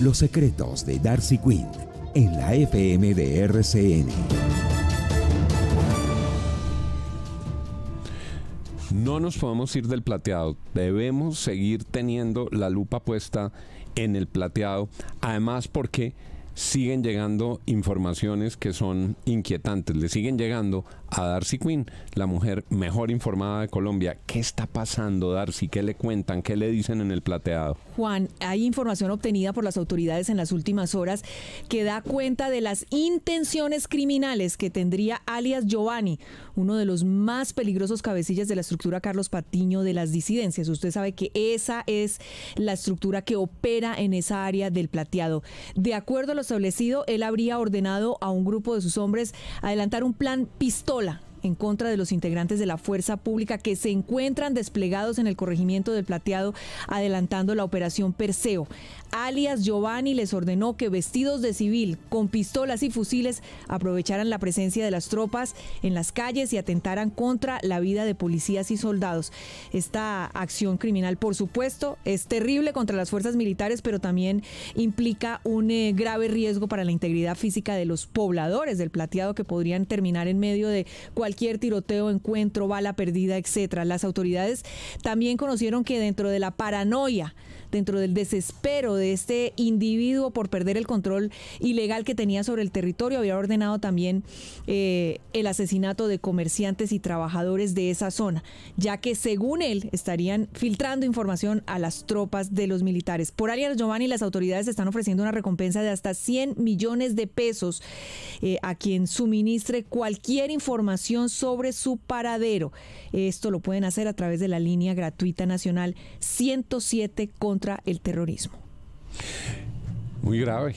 Los secretos de Darcy Quinn en la FM de RCN. No nos podemos ir del plateado, debemos seguir teniendo la lupa puesta en el plateado, además porque siguen llegando informaciones que son inquietantes. Le siguen llegando a Darcy Quinn, la mujer mejor informada de Colombia. ¿Qué está pasando, Darcy? ¿Qué le cuentan? ¿Qué le dicen en el plateado? Juan, hay información obtenida por las autoridades en las últimas horas que da cuenta de las intenciones criminales que tendría alias Giovanni, uno de los más peligrosos cabecillas de la estructura Carlos Patiño de las disidencias. Usted sabe que esa es la estructura que opera en esa área del plateado. De acuerdo a los establecido, él habría ordenado a un grupo de sus hombres adelantar un plan pistola en contra de los integrantes de la fuerza pública que se encuentran desplegados en el corregimiento del Plateado adelantando la operación Perseo. Alias Giovanni les ordenó que vestidos de civil, con pistolas y fusiles, aprovecharan la presencia de las tropas en las calles y atentaran contra la vida de policías y soldados. Esta acción criminal, por supuesto, es terrible contra las fuerzas militares, pero también implica un eh, grave riesgo para la integridad física de los pobladores del Plateado que podrían terminar en medio de cualquier tiroteo, encuentro, bala perdida, etcétera. Las autoridades también conocieron que dentro de la paranoia dentro del desespero de este individuo por perder el control ilegal que tenía sobre el territorio, había ordenado también eh, el asesinato de comerciantes y trabajadores de esa zona, ya que según él estarían filtrando información a las tropas de los militares. Por alias Giovanni, las autoridades están ofreciendo una recompensa de hasta 100 millones de pesos eh, a quien suministre cualquier información sobre su paradero. Esto lo pueden hacer a través de la línea gratuita nacional 107 con contra el terrorismo. Muy grave.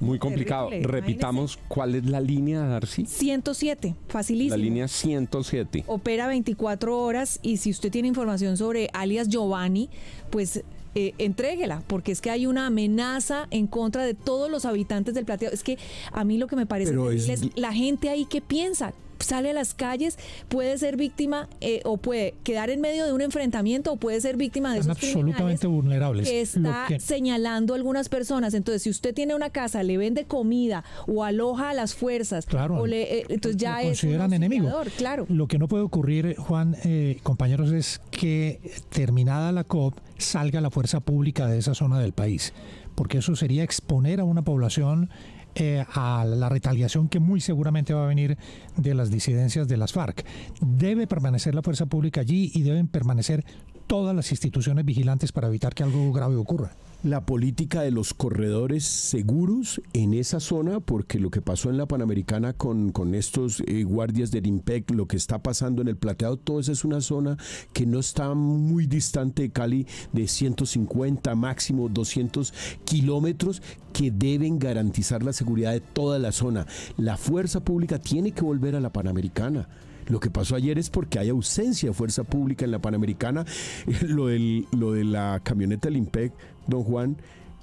Muy complicado. Repitamos, ¿cuál es la línea, Darcy? 107, facilísimo. La línea 107. Opera 24 horas y si usted tiene información sobre alias Giovanni, pues eh, entréguela, porque es que hay una amenaza en contra de todos los habitantes del plateado. Es que a mí lo que me parece es, es la gente ahí que piensa, sale a las calles puede ser víctima eh, o puede quedar en medio de un enfrentamiento o puede ser víctima de absolutamente vulnerables. Que está señalando a algunas personas. Entonces, si usted tiene una casa, le vende comida o aloja a las fuerzas, claro, eh, pues, entonces ya lo es consideran enemigo. Claro. Lo que no puede ocurrir, eh, Juan, eh, compañeros, es que terminada la COP salga la fuerza pública de esa zona del país, porque eso sería exponer a una población eh, a la retaliación que muy seguramente va a venir de las disidencias de las FARC. Debe permanecer la fuerza pública allí y deben permanecer todas las instituciones vigilantes para evitar que algo grave ocurra. La política de los corredores seguros en esa zona, porque lo que pasó en la Panamericana con, estos eh, guardias del IMPEC, lo que está pasando en el Plateado, todo eso es una zona que no está muy distante de Cali, de 150, máximo 200 kilómetros, que deben garantizar la seguridad de toda la zona. La fuerza pública tiene que volver a la Panamericana. Lo que pasó ayer es porque hay ausencia de fuerza pública en la Panamericana. Lo, del, lo de la camioneta del IMPEC, don Juan,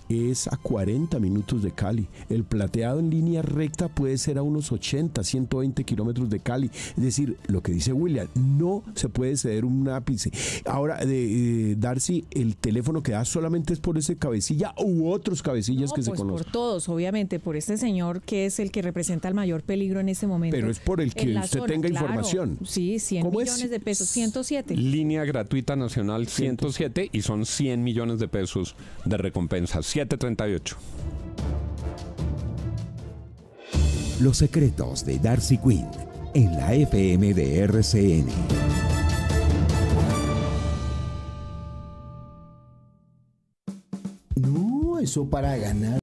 es a 40 minutos de Cali. El plateado en línea recta puede ser a unos 80, 120 kilómetros de Cali. Es decir, lo que dice William, no se puede ceder un ápice. Ahora, de, eh, Darcy, el teléfono que da solamente es por ese cabecilla u otros cabecillas que se conocen. Pues, por todos, obviamente, por este señor que es el que representa el mayor peligro en ese momento. Pero es por el que usted tenga información. Sí, 100 millones de pesos, 107. Línea gratuita nacional 107 y son 100 millones de pesos de recompensación 738. Los secretos de Darcy Quinn en la FM de RCN. No, eso para ganar